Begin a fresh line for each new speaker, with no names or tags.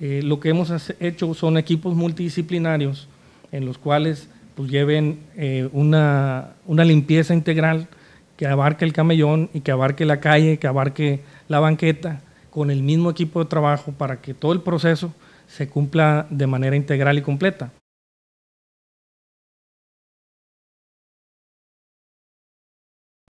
Eh, lo que hemos hecho son equipos multidisciplinarios en los cuales pues, lleven eh, una, una, limpieza integral que abarque el camellón y que abarque la calle, que abarque la banqueta, con el mismo equipo de trabajo para que todo el proceso se cumpla de manera integral y completa.